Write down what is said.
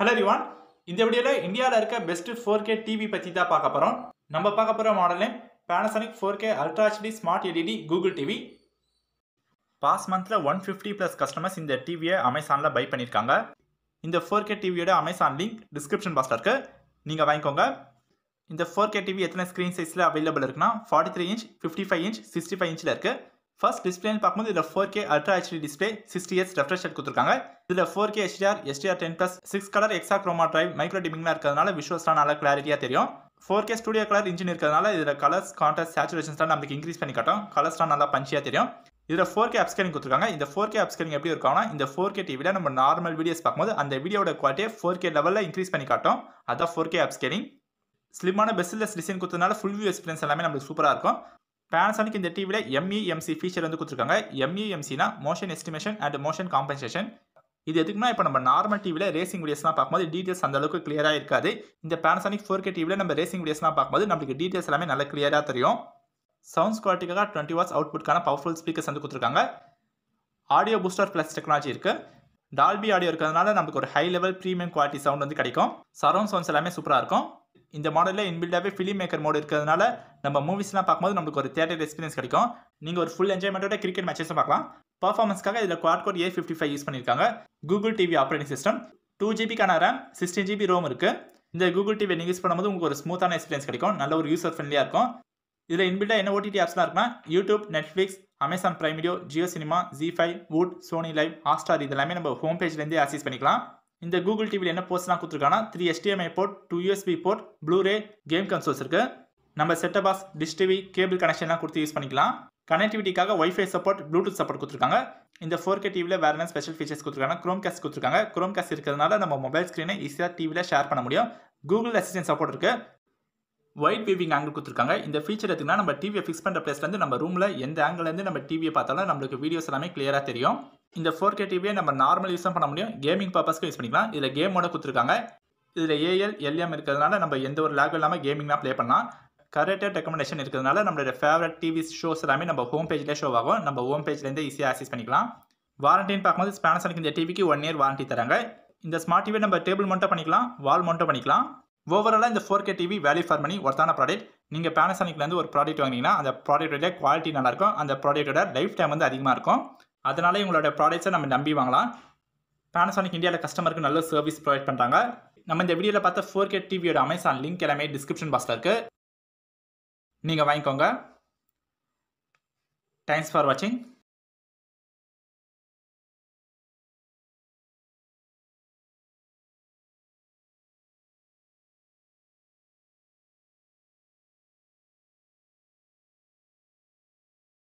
hello ரிவான் இந்த வீடியோவில் இந்தியாவில் இருக்க பெஸ்ட்டு ஃபோர் கே டிவி பற்றி தான் பார்க்க போகிறோம் நம்ம பார்க்க போகிற model Panasonic four K ultra smart LED Google TV past மந்தில் ஒன் ஃபிஃப்டி ப்ளஸ் கஸ்டமர்ஸ் இந்த டிவியை அமேசானில் பை பண்ணியிருக்காங்க இந்த ஃபோர் கே டிவியோட அமேசான் லிங்க் டிஸ்கிரிப்ஷன் பாக்ஸில் இருக்குது நீங்கள் வாங்கிக்கோங்க இந்த ஃபோர் கே டிவி எத்தனை ஸ்க்ரீன் சைஸில் அவைலபிள் இருக்குன்னா forty three inch fifty five inch sixty five இன்ச்சில் இருக்குது ஃபர்ஸ்ட் டிஸ்பிளேன்னு பார்க்கும்போது இதில் four K ultra HD display sixty எஸ் ரெஃப்ரெஷ் கொடுத்துருக்காங்க இதில் four K HDR SDR ten plus six colour hexa chroma drive micro டிமிங்லாம் இருக்கிறதுனால விஷுவல்ஸ்லாம் நல்லா கிளாரிட்டியாக தெரியும் four K studio colour engine இருக்கிறதுனால இதில் கலர்ஸ் கான்ட்ராஸ்ட் சேச்சுரேஷன்ஸ்லாம் நமக்கு இன்க்ரீஸ் பண்ணி காட்டும் கலர்ஸ்லாம் நல்லா பஞ்சியாக தெரியும் இதில் ஃபோர் கே அப்ஸ்கேரிங் கொடுத்துருக்காங்க இந்த ஃபோர் கே அப்ஸ்கேரிங் எப்படி இருக்கும்னா இந்த ஃபோர் கே டிவியில் நம்ம நார்மல் வீடியோஸ் பார்க்கும்போது அந்த வீடியோட குவாலிட்டியை ஃபோர் கே லெவலில் இன்க்ரீஸ் பண்ணி காட்டும் அதான் ஃபோர் கே அப்ஸ்கேரிங் ஸ்லிமான பெஸ்ட்லெஸ் டிசைன் கொடுத்ததுனால ஃபுல் வியூ எக்ஸ்பீரியன்ஸ் எல்லாமே நம்மளுக்கு சூப்பராக இருக்கும் பேனசானிக் இந்த டிவியில் எம்இஎம்சி ஃபீச்சர் வந்து கொடுத்துருக்காங்க எம்இஎம்சினா motion estimation and motion compensation இது எதுக்குன்னா இப்போ நம்ம நார்மல் டிவியில் ரேசிங் வீடியோஸ்லாம் பார்க்கும்போது டீட்டெயில்ஸ் அந்த அளவுக்கு கிளியராக இருக்காது இந்த பேனசானிக் ஃபோர் கே டிவியில் நம்ம ரேசிங் வீடியோஸ்லாம் பார்க்கும்போது நம்மளுக்கு டீட்டெயில்ஸ் எல்லாமே நல்லா கிளியராக தெரியும் சவுண்ட்ஸ் குவாலிட்டிக்காக டுவெண்ட்டி வாட்ஸ் அவுட்புட்கான பவர்ஃபுல் ஸ்பீக்கர்ஸ் வந்து கொடுத்துருக்காங்க ஆடியோ பூஸ்டர் ப்ளஸ் டெக்னாலஜி இருக்குது டால்பி ஆடியோ இருக்கிறதுனால நமக்கு ஒரு high level premium quality sound வந்து கிடைக்கும் சரௌண்ட் சவுண்ட்ஸ் எல்லாமே சூப்பராக இருக்கும் இந்த மாடலில் இன்பில்டாகவே ஃபிலிம் மேக்கர் மோடு இருக்கிறதுனால நம்ம மூவிஸ்லாம் பார்க்கும்போது நம்மளுக்கு ஒரு தேட்டர் எக்ஸ்பீரியன்ஸ் கிடைக்கும் நீங்கள் ஒரு ஃபுல் என்ஜாய்மெண்ட்டோட கிரிக்கெட் மேட்சஸும் பார்க்கலாம் பர்ஃபார்மன்ஸ்க்காக இதில் quad core A fifty five use பண்ணியிருக்காங்க Google TV operating system two ஜிபிக்கான ரேம் சிக்ஸ்டீன் ஜிபி ரோம் இருக்குது இந்த கூகுள் டிவி நீங்கள் யூஸ் பண்ணும்போது உங்களுக்கு ஒரு ஸ்மூத்தான எக்ஸ்பீரியன்ஸ் கிடைக்கும் நல்ல ஒரு யூசர் ஃப்ரெண்ட்லியாக இருக்கும் இதில் இன்பில்டாக என்ன ஓடிடி ஆப்ஸ்லாம் இருக்குன்னா YouTube Netflix Amazon Prime Video Jio cinema Zee five Voot Sony live Hotstar இதெல்லாமே நம்ம ஹோம் பேஜ்லேருந்து ஆக்சஸ் பண்ணிக்கலாம் இந்த கூகுள் டிவியில் என்ன போர்ட்ஸ்லாம் கொடுத்துருக்காங்கன்னா three HDMI port two USB port Blu ray game consoles இருக்குது நம்ம setup box dish TV cable கனெக்ஷன்லாம் கொடுத்து யூஸ் பண்ணிக்கலாம் கனெக்டிவிட்டிக்காக ஒய்ஃபை சப்போர்ட் ப்ளூடூத் சப்போர்ட் கொடுத்துருக்காங்க இந்த ஃபோர் கே டிவியில் வேறு என்ன ஸ்பெஷல் ஃபீச்சர்ஸ் கொடுத்துருக்காங்க க்ரோம் கேஸ் கொடுத்துருக்காங்க க்ரோம் கேஸ் இருக்கிறதுனால நம்ம மொபைல் ஸ்க்ரீனை ஈஸியாக டிவியில் ஷேர் பண்ண முடியும் கூகுள் அசிஸ்டன்ட் சப்போர்ட் இருக்குது ஒயிட் வியூவிங் ஆங்கிள் கொடுத்துருக்காங்க இந்த ஃபீச்சர் எடுத்துக்கினா நம்ம டிவியை ஃபிக்ஸ் பண்ணுற பிளேஸ்லேருந்து நம்ம ரூமில் எந்த ஆங்கிலேருந்து நம்ம டிவியை பார்த்தாலும் நம்மளுக்கு வீடியோஸ் எல்லாமே கிளியராக தெரியும் இந்த ஃபோர் கே டிவியை நம்ம நார்மல் யூஸும் பண்ண முடியும் கேமிங் பர்பஸ்க்கு யூஸ் பண்ணிக்கலாம் இதில் மோட கொடுத்துருக்காங்க இதில் ஏஎல் எல்எம் இருக்கிறதுனால நம்ம எந்த ஒரு லேக் இல்லாமல் கேமிங்லாம் ப்ளே பண்ணலாம் கரெக்டாக ரெக்கமெண்டேஷன் இருக்கிறதுனால நம்மளோட ஃபேவரட் டிவி ஷோஸ் எல்லாமே நம்ம ஹோம் பேஜ்லேயே ஷோ ஆகும் நம்ம ஹோம் பேஜ்லேருந்து ஈஸியாக ஆக்சஸ் பண்ணிக்கலாம் வாரண்டின்னு பார்க்கும்போது ஸ்பானசனுக்கு இந்த டிவிக்கு ஒன் இயர் வாரண்டி தராங்க இந்த ஸ்மார்ட் டிவி நம்ம டேபிள் மோட்டோ பண்ணிக்கலாம் வால் மோட்டோ பண்ணிக்கலாம் ஓவராலாக இந்த four K TV value for money ஒருத்தான ப்ராடக்ட் நீங்கள் பேனசானிக்லேருந்து ஒரு ப்ராடக்ட் வாங்கினீங்கன்னா அந்த ப்ராடக்ட்டோட குவாலிட்டி நல்லாயிருக்கும் அந்த ப்ராடக்ட்டோட லைஃப் டைம் வந்து அதிகமாக இருக்கும் அதனால இவங்களோட ப்ராடக்ட்ஸை நம்ம நம்பி வாங்கலாம் பேனசானிக் இந்தியாவில் கஸ்டமருக்கு நல்ல சர்வீஸ் ப்ரொவைட் பண்ணுறாங்க நம்ம இந்த வீடியோவில் பார்த்த ஃபோர் கே டிவியோட அமேசான் லிங்க் எல்லாமே டிஸ்கிரிப்ஷன் பாக்ஸில் இருக்குது நீங்கள் வாங்கிக்கோங்க தேங்க்ஸ் ஃபார் வாட்சிங்